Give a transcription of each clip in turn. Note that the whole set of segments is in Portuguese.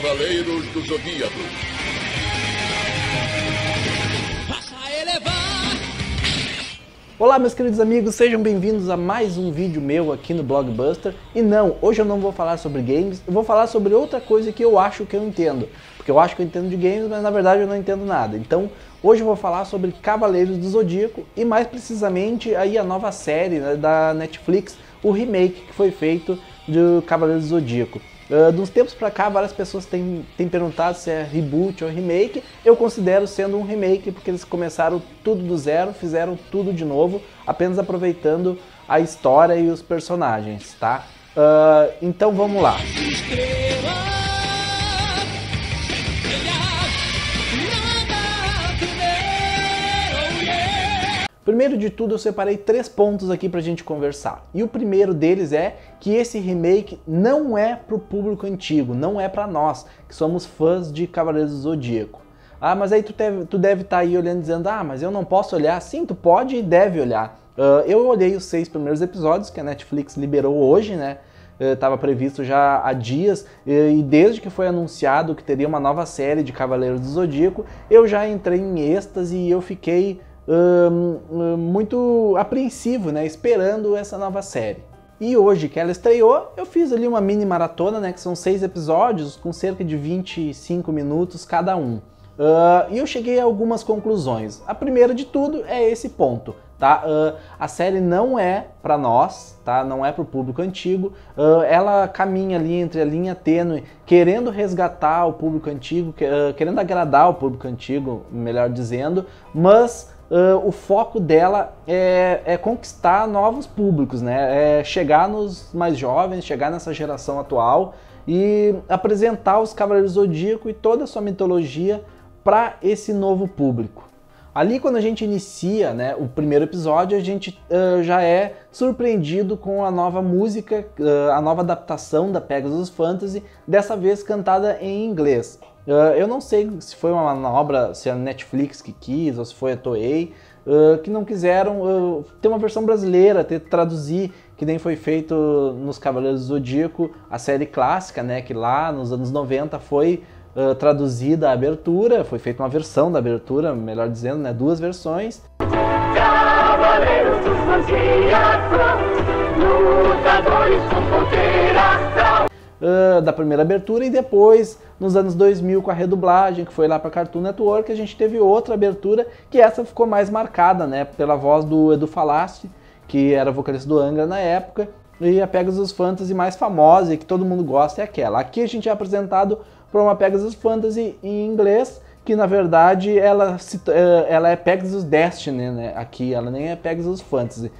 Cavaleiros do Zodíaco. Olá, meus queridos amigos, sejam bem-vindos a mais um vídeo meu aqui no Blogbuster. E não, hoje eu não vou falar sobre games, eu vou falar sobre outra coisa que eu acho que eu entendo. Porque eu acho que eu entendo de games, mas na verdade eu não entendo nada. Então, hoje eu vou falar sobre Cavaleiros do Zodíaco e mais precisamente aí a nova série né, da Netflix, o remake que foi feito de Cavaleiros do Zodíaco. Uh, dos tempos para cá, várias pessoas têm, têm perguntado se é reboot ou remake. Eu considero sendo um remake porque eles começaram tudo do zero, fizeram tudo de novo, apenas aproveitando a história e os personagens, tá? Uh, então vamos lá. Estrela. Primeiro de tudo, eu separei três pontos aqui pra gente conversar. E o primeiro deles é que esse remake não é pro público antigo, não é para nós, que somos fãs de Cavaleiros do Zodíaco. Ah, mas aí tu deve estar tu deve tá aí olhando dizendo, ah, mas eu não posso olhar. Sim, tu pode e deve olhar. Uh, eu olhei os seis primeiros episódios que a Netflix liberou hoje, né? Estava ah, uh, previsto já há dias, uh, e desde que foi anunciado que teria uma nova série de Cavaleiros do Zodíaco, eu já entrei em êxtase e eu fiquei muito apreensivo, né? Esperando essa nova série. E hoje que ela estreou, eu fiz ali uma mini maratona, né? Que são seis episódios com cerca de 25 minutos cada um. Uh, e eu cheguei a algumas conclusões. A primeira de tudo é esse ponto, tá? Uh, a série não é para nós, tá? Não é para o público antigo. Uh, ela caminha ali entre a linha tênue, querendo resgatar o público antigo, querendo agradar o público antigo, melhor dizendo, mas uh, o foco dela é, é, conquistar novos públicos, né? É chegar nos mais jovens, chegar nessa geração atual e apresentar os Cavaleiros Zodíaco e toda a sua mitologia para esse novo público. Ali, quando a gente inicia né, o primeiro episódio, a gente uh, já é surpreendido com a nova música, uh, a nova adaptação da Pegasus Fantasy, dessa vez cantada em inglês. Ah, eu não sei se foi uma manobra, se a é Netflix que quis ou se foi a Toei, ah, que não quiseram ah, ter uma versão brasileira, ter traduzir, que nem foi feito nos Cavaleiros do Zodíaco, a série clássica, né, que lá nos anos 90 foi traduzida a abertura, foi feita uma versão da abertura, melhor dizendo, né, duas versões. Cavaleiros do Zodíaco, lutadores com uh, da primeira abertura e depois, nos anos 2000, com a redublagem, que foi lá para Cartoon Network, a gente teve outra abertura, que essa ficou mais marcada, né, pela voz do Edu Falaschi, que era vocalista do Angra na época, e a Pegasus Fantasy mais famosa e que todo mundo gosta é aquela. Aqui a gente é apresentado para uma Pegasus Fantasy em inglês, que na verdade ela, ela é Pegasus Destiny, né? Aqui ela nem é Pegasus Fantasy.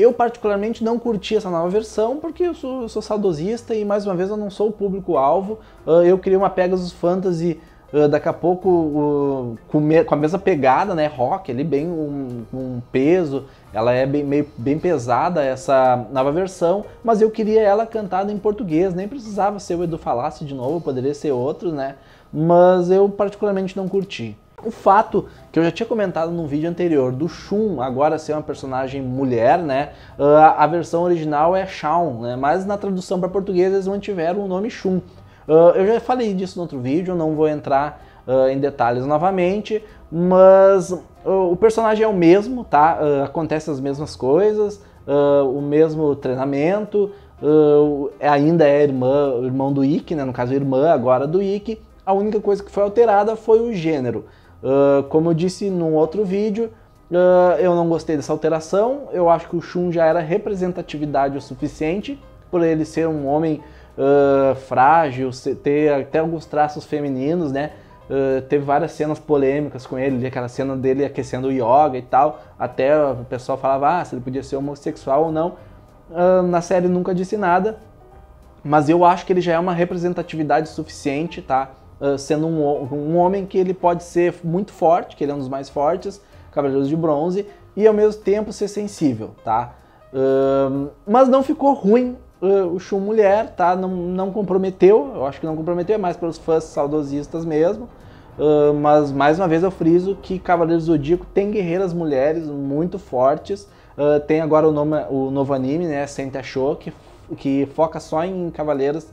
Eu, particularmente, não curti essa nova versão porque eu sou, sou saudosista e, mais uma vez, eu não sou o público-alvo. Uh, eu criei uma Pegasus Fantasy uh, daqui a pouco uh, com, me, com, a mesma pegada, né? Rock ali, bem um, um, peso. Ela é bem, meio, bem pesada, essa nova versão, mas eu queria ela cantada em português. Nem precisava ser o Edu Falasse de novo, poderia ser outro, né? Mas eu, particularmente, não curti. O fato que eu já tinha comentado num vídeo anterior, do Shun agora ser uma personagem mulher, né? Ah, a versão original é Shaun, né? Mas na tradução para português eles mantiveram o nome Shun. Ah, eu já falei disso no outro vídeo, não vou entrar ah, em detalhes novamente, mas o personagem é o mesmo, tá? Uh, as mesmas coisas, o mesmo treinamento, ainda é irmã, irmão do Ikki, né? No caso, irmã agora do Ikki. A única coisa que foi alterada foi o gênero. Uh, como eu disse num outro vídeo, uh, eu não gostei dessa alteração. Eu acho que o Shun já era representatividade o suficiente por ele ser um homem uh, frágil, ter até alguns traços femininos, né? Uh, teve várias cenas polêmicas com ele, aquela cena dele aquecendo o yoga e tal. Até o pessoal falava ah, se ele podia ser homossexual ou não. Uh, na série nunca disse nada, mas eu acho que ele já é uma representatividade suficiente, tá? Ah, sendo um, um homem que ele pode ser muito forte, que ele é um dos mais fortes, Cavaleiros de Bronze, e ao mesmo tempo ser sensível, tá? Uh, mas não ficou ruim uh, o Shun Mulher, tá? Não, não comprometeu, eu acho que não comprometeu, é mais pelos fãs saudosistas mesmo. Uh, mas mais uma vez eu friso que Cavaleiros do Zodíaco tem guerreiras mulheres muito fortes. tem agora o, nome, o novo anime, né? Senta Show, que, que foca só em cavaleiras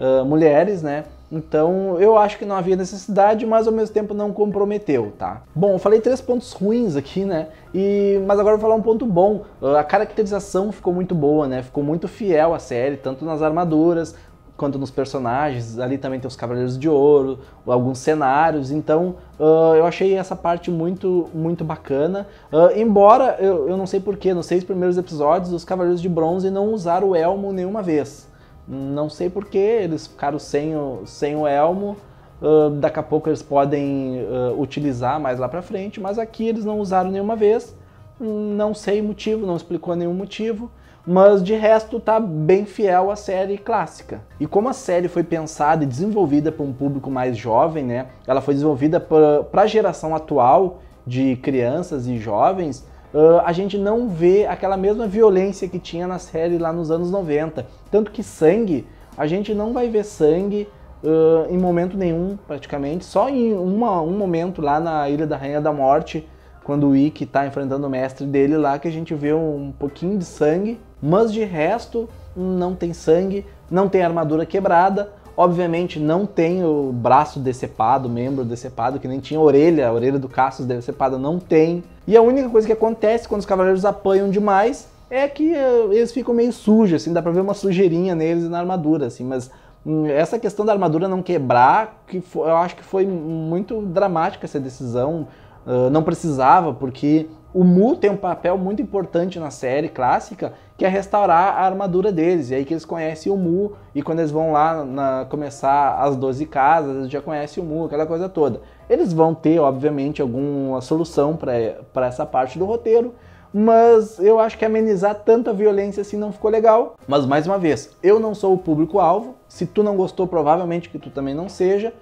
uh, mulheres, né? Então eu acho que não havia necessidade, mas ao mesmo tempo não comprometeu, tá? Bom, eu falei três pontos ruins aqui, né? E, mas agora eu vou falar um ponto bom. a caracterização ficou muito boa, né? Ficou muito fiel à série, tanto nas armaduras quanto nos personagens. Ali também tem os Cavaleiros de Ouro, alguns cenários. Então uh, eu achei essa parte muito, muito bacana. Uh, embora eu, eu não sei porquê, nos seis primeiros episódios, os Cavaleiros de Bronze não usaram o elmo nenhuma vez. Não sei porquê, eles ficaram sem o, sem o elmo. Uh, daqui a pouco eles podem uh, utilizar mais lá para frente, mas aqui eles não usaram nenhuma vez. Não sei motivo, não explicou nenhum motivo, mas de resto tá bem fiel à série clássica. E como a série foi pensada e desenvolvida para um público mais jovem, né? Ela foi desenvolvida para a geração atual de crianças e jovens. Uh, a gente não vê aquela mesma violência que tinha na série lá nos anos 90. Tanto que sangue, a gente não vai ver sangue uh, em momento nenhum, praticamente. Só em uma, um momento lá na Ilha da Rainha da Morte, quando o Ikki está enfrentando o mestre dele lá, que a gente vê um pouquinho de sangue. Mas de resto, não tem sangue, não tem armadura quebrada, Obviamente não tem o braço decepado, o membro decepado, que nem tinha a orelha, a orelha do Cassius decepada não tem. E a única coisa que acontece quando os cavaleiros apanham demais é que eh, eles ficam meio sujos, assim, dá pra ver uma sujeirinha neles e na armadura, assim, mas hum, essa questão da armadura não quebrar, que eu acho que foi muito dramática essa decisão, ah, não precisava, porque o Mu tem um papel muito importante na série clássica, que é restaurar a armadura deles. E aí que eles conhecem o Mu, e quando eles vão lá na, começar as 12 casas, eles já conhecem o Mu, aquela coisa toda. Eles vão ter, obviamente, alguma solução para essa parte do roteiro, mas eu acho que amenizar tanta violência assim não ficou legal. Mas mais uma vez, eu não sou o público-alvo, se tu não gostou, provavelmente que tu também não seja.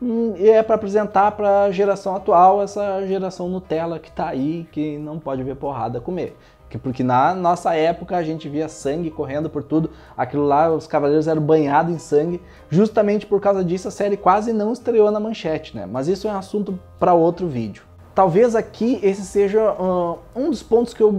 Hum, e é para apresentar para a geração atual, essa geração Nutella que tá aí, que não pode ver porrada comer. Porque na nossa época a gente via sangue correndo por tudo, aquilo lá, os cavaleiros eram banhados em sangue. Justamente por causa disso a série quase não estreou na manchete, né? Mas isso é um assunto para outro vídeo talvez aqui esse seja uh, um dos pontos que eu,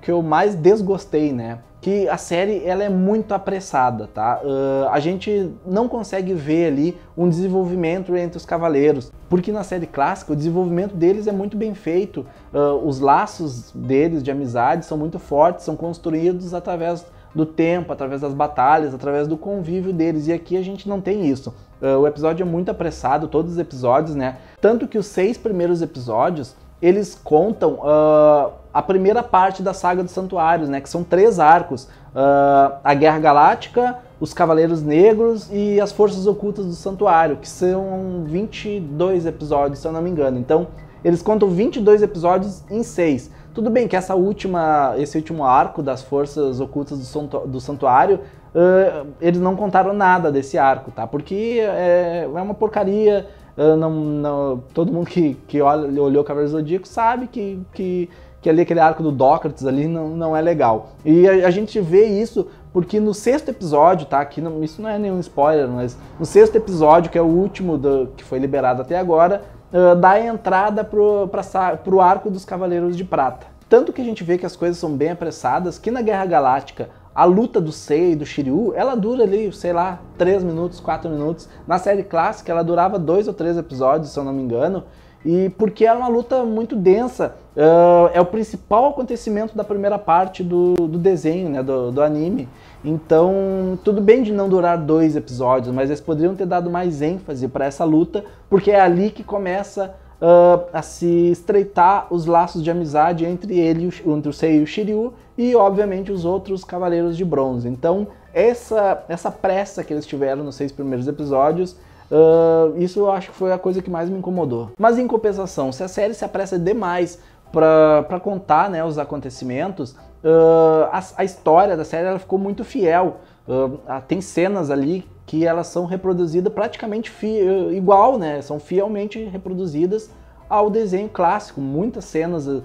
que eu mais desgostei, né? Que a série ela é muito apressada, tá? Uh, a gente não consegue ver ali um desenvolvimento entre os cavaleiros, porque na série clássica o desenvolvimento deles é muito bem feito, uh, os laços deles de amizade são muito fortes, são construídos através do tempo, através das batalhas, através do convívio deles, e aqui a gente não tem isso. Uh, o episódio é muito apressado, todos os episódios, né? Tanto que os seis primeiros episódios eles contam uh, a primeira parte da saga dos santuários, né? Que são três arcos: uh, a Guerra Galáctica, os Cavaleiros Negros e as Forças Ocultas do Santuário, que são 22 episódios, se eu não me engano. Então, eles contam 22 episódios em seis. Tudo bem que essa última, esse último arco das Forças Ocultas do Santuário uh, eles não contaram nada desse arco, tá? Porque é, é uma porcaria. Uh, não, não, todo mundo que, que olha, olhou Cavaleiro Zodíaco sabe que, que, que ali aquele arco do Dócrates ali não, não é legal. E a, a gente vê isso porque no sexto episódio, tá? não, isso não é nenhum spoiler, mas no sexto episódio, que é o último do, que foi liberado até agora, uh, dá a entrada pro, pra, pro arco dos Cavaleiros de Prata. Tanto que a gente vê que as coisas são bem apressadas, que na Guerra Galáctica a luta do Sei e do Shiryu, ela dura ali, sei lá, 3 minutos, 4 minutos. Na série clássica, ela durava dois ou três episódios, se eu não me engano. E porque era é uma luta muito densa, uh, é o principal acontecimento da primeira parte do, do desenho, né, do, do anime. Então, tudo bem de não durar dois episódios, mas eles poderiam ter dado mais ênfase para essa luta, porque é ali que começa uh, a se estreitar os laços de amizade entre ele, entre o Sei e o Shiryu e, obviamente, os outros Cavaleiros de Bronze. Então, essa, essa pressa que eles tiveram nos seis primeiros episódios Uh, isso eu acho que foi a coisa que mais me incomodou. Mas em compensação, se a série se apressa demais para contar né, os acontecimentos, uh, a, a, história da série ela ficou muito fiel Uh, tem cenas ali que elas são reproduzidas praticamente eh, igual, né? São fielmente reproduzidas ao desenho clássico. Muitas cenas, uh,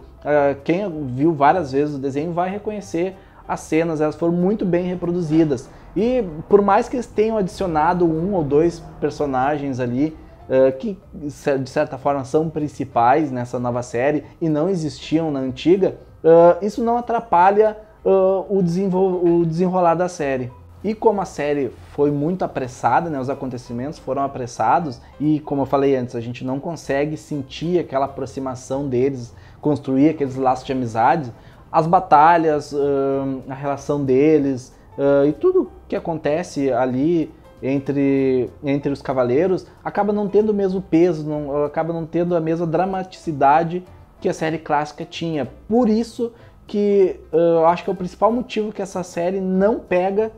quem viu várias vezes o desenho vai reconhecer as cenas, elas foram muito bem reproduzidas. E por mais que eles tenham adicionado um ou dois personagens ali, uh, que de certa forma são principais nessa nova série e não existiam na antiga, uh, isso não atrapalha uh, o, desenvol o desenrolar da série. E como a série foi muito apressada, né, os acontecimentos foram apressados e como eu falei antes, a gente não consegue sentir aquela aproximação deles, construir aqueles laços de amizade, as batalhas, hum, a relação deles hum, e tudo que acontece ali entre, entre os cavaleiros acaba não tendo o mesmo peso, não, acaba não tendo a mesma dramaticidade que a série clássica tinha. Por isso que hum, eu acho que é o principal motivo que essa série não pega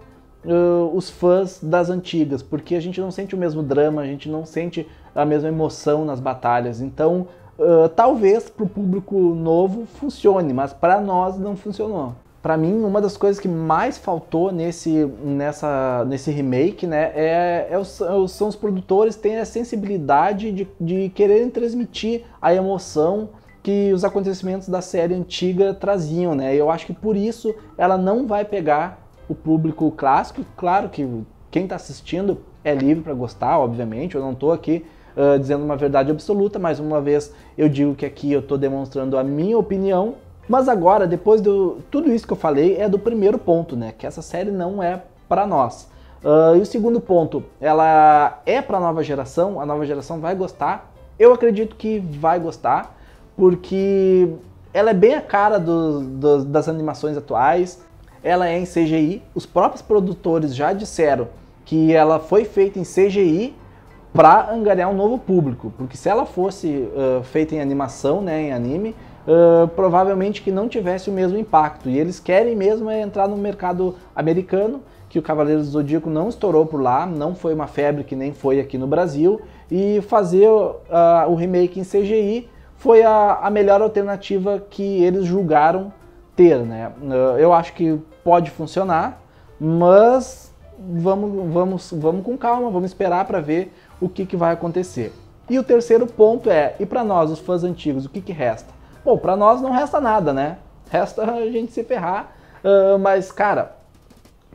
uh, os fãs das antigas, porque a gente não sente o mesmo drama, a gente não sente a mesma emoção nas batalhas. Então, uh, talvez para o público novo funcione, mas para nós não funcionou. Para mim, uma das coisas que mais faltou nesse, nessa, nesse remake né, é, é, é os, são os produtores terem a sensibilidade de, de quererem transmitir a emoção que os acontecimentos da série antiga traziam, né? Eu acho que por isso ela não vai pegar o público clássico. Claro que quem está assistindo é livre para gostar, obviamente. Eu não estou aqui uh, dizendo uma verdade absoluta, mas uma vez eu digo que aqui eu estou demonstrando a minha opinião. Mas agora, depois de tudo isso que eu falei, é do primeiro ponto, né? Que essa série não é para nós. Uh, e o segundo ponto, ela é para a nova geração, a nova geração vai gostar. Eu acredito que vai gostar, porque ela é bem a cara do, do, das animações atuais ela é em CGI. Os próprios produtores já disseram que ela foi feita em CGI para angariar um novo público, porque se ela fosse uh, feita em animação, né, em anime, uh, provavelmente que não tivesse o mesmo impacto. E eles querem mesmo é entrar no mercado americano, que o Cavaleiro do Zodíaco não estourou por lá, não foi uma febre que nem foi aqui no Brasil, e fazer uh, o remake em CGI foi a, a melhor alternativa que eles julgaram ter, né? Eh, eu acho que pode funcionar, mas vamos, vamos, vamos com calma, vamos esperar para ver o que, que vai acontecer. E o terceiro ponto é, e para nós, os fãs antigos, o que, que resta? Bom, para nós não resta nada, né? Resta a gente se ferrar, uh, mas cara,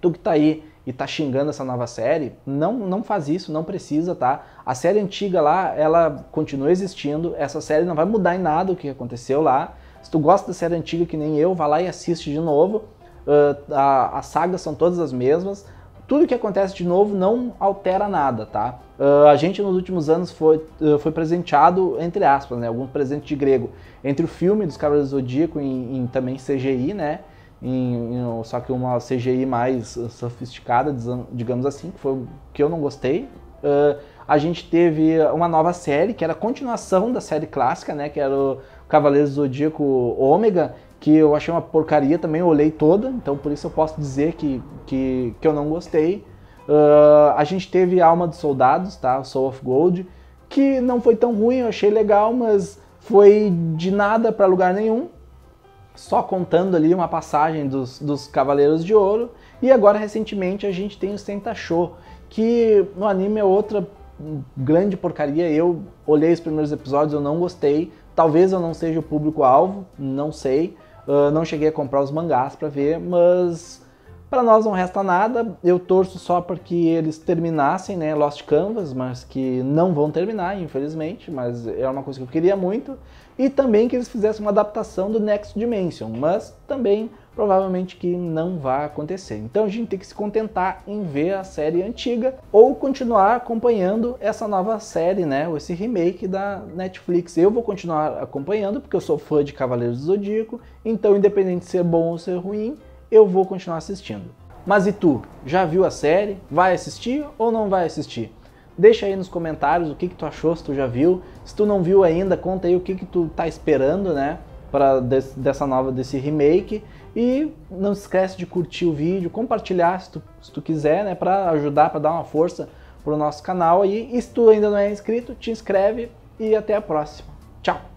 tu que tá aí e tá xingando essa nova série, não, não faz isso, não precisa, tá? A série antiga lá, ela continua existindo, essa série não vai mudar em nada o que aconteceu lá, se tu gosta da série antiga que nem eu, vá lá e assiste de novo. Uh, a, as sagas são todas as mesmas. Tudo que acontece de novo não altera nada, tá? Uh, a gente nos últimos anos foi, uh, foi presenteado, entre aspas, né? Algum presente de grego. Entre o filme dos Cavaleiros do Zodíaco em, em também CGI, né? Em, em, só que uma CGI mais sofisticada, digamos assim, que foi que eu não gostei. Uh, a gente teve uma nova série, que era a continuação da série clássica, né? Que era o Cavaleiros do Zodíaco Ômega, que eu achei uma porcaria também, eu olhei toda, então por isso eu posso dizer que, que, que eu não gostei. Uh, a gente teve Alma dos Soldados, tá? Soul of Gold, que não foi tão ruim, eu achei legal, mas foi de nada para lugar nenhum. Só contando ali uma passagem dos, dos Cavaleiros de Ouro. E agora, recentemente, a gente tem o Show, que no anime é outra grande porcaria. Eu olhei os primeiros episódios, eu não gostei. Talvez eu não seja o público-alvo, não sei. Uh, não cheguei a comprar os mangás para ver, mas para nós não resta nada. Eu torço só para que eles terminassem, né, Lost Canvas, mas que não vão terminar, infelizmente. Mas é uma coisa que eu queria muito. E também que eles fizessem uma adaptação do Next Dimension, mas também provavelmente que não vai acontecer. Então a gente tem que se contentar em ver a série antiga ou continuar acompanhando essa nova série, né, ou esse remake da Netflix. Eu vou continuar acompanhando porque eu sou fã de Cavaleiros do Zodíaco, então independente de ser é bom ou ser é ruim, eu vou continuar assistindo. Mas e tu? Já viu a série? Vai assistir ou não vai assistir? Deixa aí nos comentários o que, que tu achou, se tu já viu. Se tu não viu ainda, conta aí o que, que tu tá esperando, né? Pra dessa nova, desse remake. E não esquece de curtir o vídeo, compartilhar se tu, se tu quiser, né, para ajudar, para dar uma força pro nosso canal aí. E se tu ainda não é inscrito, te inscreve e até a próxima. Tchau.